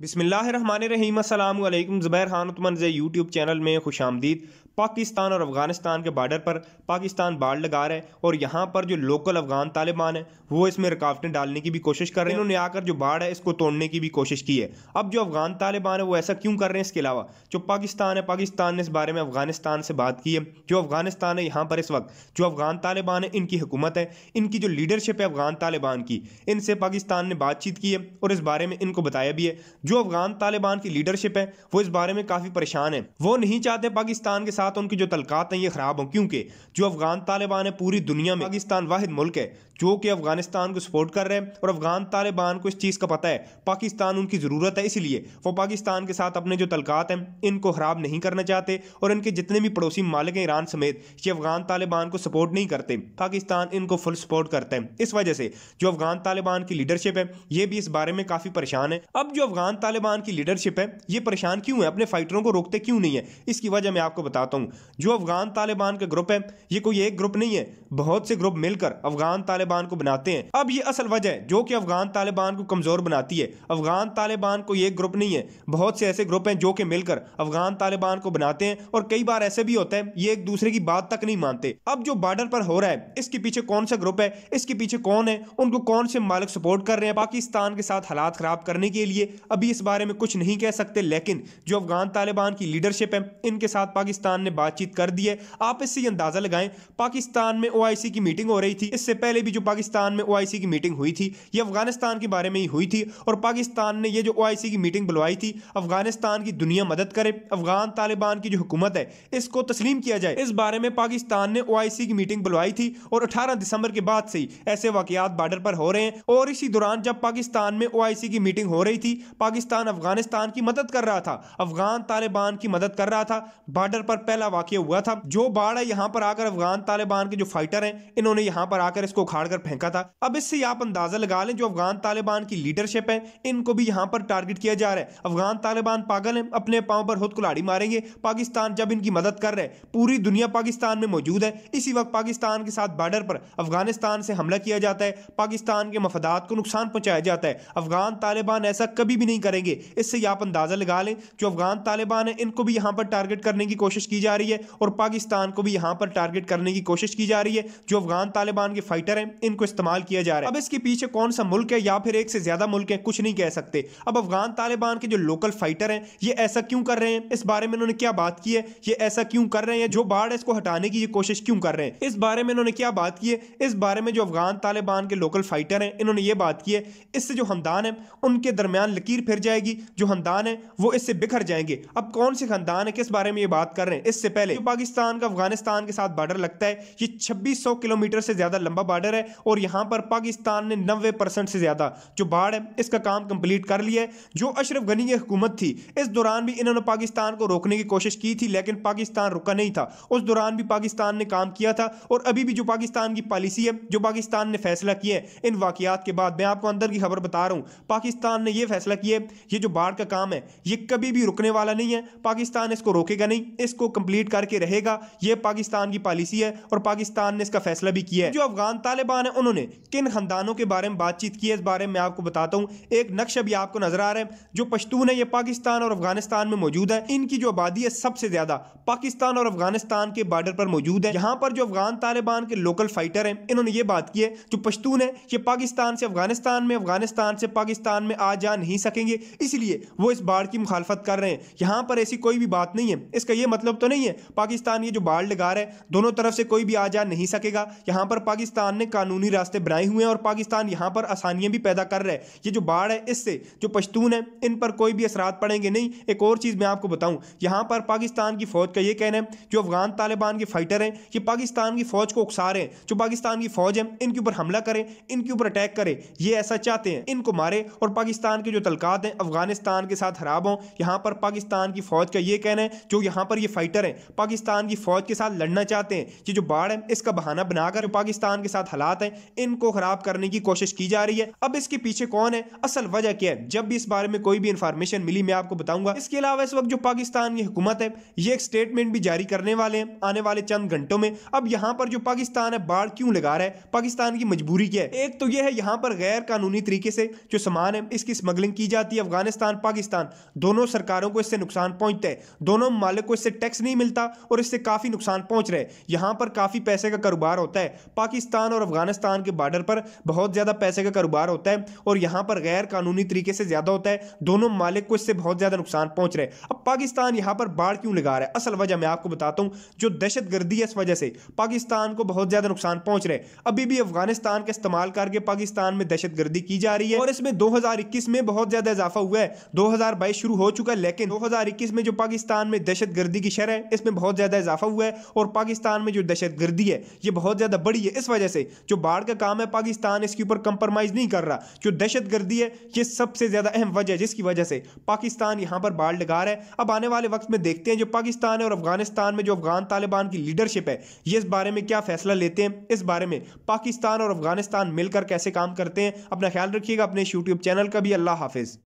बिसमीम Zubair Khan Utman YouTube channel में खुश आमदीद पाकिस्तान और अफ़गानिस्तान के बार्डर पर पाकिस्तान बाढ़ लगा रहे हैं और यहाँ पर जो लोकल अफ़गान तालिबान है वो इसमें रुकावटें डालने की भी कोशिश कर रहे हैं उन्होंने आकर जो बाढ़ है इसको तोड़ने की भी कोशिश की है अब जो अफ़गान तालिबान है वो ऐसा क्यों कर रहे हैं इसके अलावा जो पाकिस्तान है पाकिस्तान ने इस बारे में अफ़गानिस्तान से बात की है जो अफ़गानिस्तान है यहाँ पर इस वक्त जो अफ़गान तालिबान है इनकी हुकूमत है इनकी जो लीडरशिप है अफ़गान तालिबान की इनसे पाकिस्तान ने बातचीत की है और इस बारे में इनको बताया भी है जो अफगान तालिबान की लीडरशिप है वो इस बारे में काफ़ी परेशान है वो नहीं चाहते पाकिस्तान के साथ उनकी जो तलकात हैं ये ख़राब हों क्योंकि जो अफगान तालिबान है पूरी दुनिया में पाकिस्तान वाहिद मुल्क है जो कि अफगानिस्तान को सपोर्ट कर रहे हैं और अफगान तालिबान को इस चीज़ का पता है पाकिस्तान उनकी ज़रूरत है इसलिए वो पाकिस्तान के साथ अपने जो तलकात हैं इनको ख़राब नहीं करना चाहते और इनके जितने भी पड़ोसी मालिक हैं ईरान समेत ये अफगान तालिबान को सपोर्ट नहीं करते पाकिस्तान इनको फुल सपोर्ट करता है इस वजह से जो अफगान तालिबान की लीडरशिप है ये भी इस बारे में काफ़ी परेशान है अब जो अफगान अफगान तालिबान की लीडरशिप है ये परेशान क्यों है अपने फाइटरों को रोकते क्यों नहीं है इसकी वजह मैं आपको बताता हूँ जो अफगान तालिबान का ग्रुप है ये कोई एक ग्रुप नहीं है बहुत से ग्रुप मिलकर अफगान तालिबान को बनाते हैं अब ये असल वजह है जो कि अफगान तालिबान को कमजोर बनाती है अफगान तालिबान को एक ग्रुप नहीं है बहुत से ऐसे ग्रुप हैं जो कि मिलकर अफगान तालिबान को बनाते हैं और कई बार ऐसे भी होता है ये एक दूसरे की बात तक नहीं मानते अब जो बॉर्डर पर हो रहा है इसके पीछे कौन सा ग्रुप है इसके पीछे कौन है उनको कौन से मालिक सपोर्ट कर रहे हैं पाकिस्तान के साथ हालात खराब करने के लिए अभी अभी इस बारे में कुछ नहीं कह सकते लेकिन जो अफगान तालिबान की लीडरशिप है इनके साथ पाकिस्तान ने बातचीत कर दी है आप इससे अंदाज़ा लगाएं पाकिस्तान में ओ की मीटिंग हो रही थी इससे पहले भी जो पाकिस्तान में ओ की मीटिंग हुई थी ये अफगानिस्तान के बारे में ही हुई थी और पाकिस्तान ने यह जो ओ की मीटिंग बुलवाई थी अफगानिस्तान की दुनिया मदद करे अफगान तालिबान की जो हुकूमत है इसको तस्लीम किया जाए इस बारे में पाकिस्तान ने ओ की मीटिंग बुलवाई थी और अठारह दिसंबर के बाद से ऐसे वाकत बॉर्डर पर हो रहे हैं और इसी दौरान जब पाकिस्तान में ओ की मीटिंग हो रही थी पाकिस्तान पाकिस्तान अफगानिस्तान की मदद कर रहा था अफगान तालिबान की मदद कर रहा था बॉर्डर पर पहला वाक्य हुआ था जो बाढ़ है यहाँ पर आकर अफगान तालिबान के जो फाइटर हैं इन्होंने यहाँ पर आकर इसको उखाड़ कर फेंका था अब इससे आप अंदाजा लगा लें जो अफगान तालिबान की लीडरशिप है इनको भी यहाँ पर टारगेट किया जा रहा है अफगान तालिबान पागल है अपने पाँव पर खुद कुलाड़ी मारेंगे पाकिस्तान जब इनकी मदद कर रहे हैं पूरी दुनिया पाकिस्तान में मौजूद है इसी वक्त पाकिस्तान के साथ बॉर्डर पर अफगानिस्तान से हमला किया जाता है पाकिस्तान के मफदात को नुकसान पहुंचाया जाता है अफगान तालिबान ऐसा कभी भी नहीं करेंगे इससे आप अंदाज़ा लगा लें जो अफगान तालिबान है इनको भी यहां पर टारगेट करने की कोशिश की जा रही है और पाकिस्तान को भी यहां पर टारगेट करने की कोशिश की जा रही है जो अफगान तालिबान के फाइटर हैं इनको इस्तेमाल किया जा रहा है अब इसके पीछे कौन सा मुल्क है या फिर एक से ज़्यादा मुल्क है कुछ नहीं कह सकते अब अफगान तालिबान के जो लोकल फाइटर हैं ये ऐसा क्यों कर रहे हैं इस बारे में उन्होंने क्या बात की है ये ऐसा क्यों कर रहे हैं जो बाढ़ है इसको हटाने की कोशिश क्यों कर रहे हैं इस बारे में इन्होंने क्या बात की है इस बारे में जो अफगान तालिबान के लोकल फाइटर हैं इन्होंने ये बात की है इससे जो हमदान है उनके दरमियान लकीर फिर गिर जाएगी जो खानदान है वो इससे बिखर जाएंगे अब कौन से खानदान है किस बारे में ये बात कर रहे हैं इससे पहले जो पाकिस्तान का अफगानिस्तान के साथ बॉर्डर लगता है ये छब्बीस किलोमीटर से ज्यादा लंबा बॉर्डर है और यहाँ पर पाकिस्तान ने नब्बे से ज्यादा जो बाढ़ है इसका काम कंप्लीट कर लिया है जो अशरफ गनी की हुकूमत थी इस दौरान भी इन्होंने पाकिस्तान को रोकने की कोशिश की थी लेकिन पाकिस्तान रुका नहीं था उस दौरान भी पाकिस्तान ने काम किया था और अभी भी जो पाकिस्तान की पॉलिसी है जो पाकिस्तान ने फैसला किया है इन वाकियात के बाद मैं आपको अंदर की खबर बता रहा हूँ पाकिस्तान ने यह फैसला किया ये जो बाढ़ का काम है ये कभी भी रुकने वाला नहीं है पाकिस्तान इसको रोकेगा नहीं इसको कंप्लीट करके रहेगा ये पाकिस्तान की पॉलिसी है और पाकिस्तान ने इसका फैसला भी किया है जो अफगान तालिबान है उन्होंने किन खानदानों के बारे में बातचीत की है इस बारे में आपको बताता हूँ एक नक्शा भी आपको नजर आ रहा है जो पश्तून है ये पाकिस्तान और अफगानिस्तान में मौजूद है इनकी जो आबादी है सबसे ज्यादा पाकिस्तान और अफगानिस्तान के बॉर्डर पर मौजूद है यहाँ पर जो अफगान तालिबान के लोकल फाइटर हैं इन्होंने ये बात की है जो पश्तून है ये पाकिस्तान से अफगानिस्तान में अफगानिस्तान से पाकिस्तान में आ जा नहीं सकेंगे करेंगे इसलिए वो इस बाढ़ की मुखालफत कर रहे हैं यहाँ पर ऐसी कोई भी बात नहीं है इसका ये मतलब तो नहीं है पाकिस्तान ये जो बाढ़ लगा रहा है दोनों तरफ से कोई भी आ जा नहीं सकेगा यहाँ पर पाकिस्तान ने कानूनी रास्ते बनाए हुए हैं और पाकिस्तान यहाँ पर आसानियाँ भी पैदा कर रहा है ये जो बाढ़ है इससे जो पश्तून है इन पर कोई भी असरात पड़ेंगे नहीं एक और चीज़ मैं आपको बताऊँ यहाँ पर पाकिस्तान की फ़ौज का ये कहना है जो अफगान तालिबान के फाइटर हैं ये पाकिस्तान की फ़ौज को उकसा हैं जो पाकिस्तान की फ़ौज है इनके ऊपर हमला करें इनके ऊपर अटैक करें ये ऐसा चाहते हैं इनको मारे और पाकिस्तान के जो तलका मुलाकातें अफगानिस्तान के साथ खराब हों यहाँ पर पाकिस्तान की फ़ौज का ये कहना है जो यहाँ पर ये फाइटर हैं पाकिस्तान की फ़ौज के साथ लड़ना चाहते हैं ये जो बाढ़ है इसका बहाना बनाकर पाकिस्तान के साथ हालात हैं इनको ख़राब करने की कोशिश की जा रही है अब इसके पीछे कौन है असल वजह क्या है जब भी इस बारे में कोई भी इंफॉर्मेशन मिली मैं आपको बताऊंगा इसके अलावा इस वक्त जो पाकिस्तान की हुकूमत है ये एक स्टेटमेंट भी जारी करने वाले हैं आने वाले चंद घंटों में अब यहाँ पर जो पाकिस्तान है बाढ़ क्यों लगा रहा है पाकिस्तान की मजबूरी क्या है एक तो यह है यहाँ पर गैर कानूनी तरीके से जो सामान है इसकी स्मगलिंग की जाती आती है अफगानिस्तान पाकिस्तान दोनों सरकारों को इससे नुकसान पहुंचता है दोनों मालिक को इससे टैक्स नहीं मिलता और इससे काफ़ी नुकसान पहुंच रहे यहां पर काफ़ी पैसे का कारोबार होता है पाकिस्तान और अफगानिस्तान के बॉर्डर पर बहुत ज़्यादा पैसे का कारोबार होता है और यहाँ पर गैर कानूनी तरीके से ज़्यादा होता है दोनों मालिक को इससे बहुत ज़्यादा नुकसान पहुँच रहे अब पाकिस्तान यहाँ पर बाढ़ क्यों लगा रहा है असल वजह मैं आपको बताता हूँ जो दहशत है इस वजह से पाकिस्तान को बहुत ज़्यादा नुकसान पहुँच रहे अभी भी अफगानिस्तान का इस्तेमाल करके पाकिस्तान में दहशत की जा रही है और इसमें दो में बहुत ज़्यादा इजाफा हुआ है 2022 शुरू हो चुका है लेकिन 2021 में जो पाकिस्तान में दहशत गर्दी की शरह है इसमें बहुत ज़्यादा इजाफा हुआ है और पाकिस्तान में जो दहशत गर्दी है ये बहुत ज़्यादा बड़ी है इस वजह से जो बाढ़ का काम है पाकिस्तान इसके ऊपर कंप्रोमाइज़ नहीं कर रहा जो दहशत गर्दी है ये सबसे ज़्यादा अहम वजह है जिसकी वजह से पाकिस्तान यहाँ पर बाढ़ लगा रहा है अब आने वाले वक्त में देखते हैं जो पाकिस्तान है और अफगानिस्तान में जो अफगान तालिबान की लीडरशिप है ये इस बारे में क्या फैसला लेते हैं इस बारे में पाकिस्तान और अफगानिस्तान मिलकर कैसे काम करते हैं अपना ख्याल रखिएगा अपने यूट्यूब चैनल का भी अल्लाह हाफिज़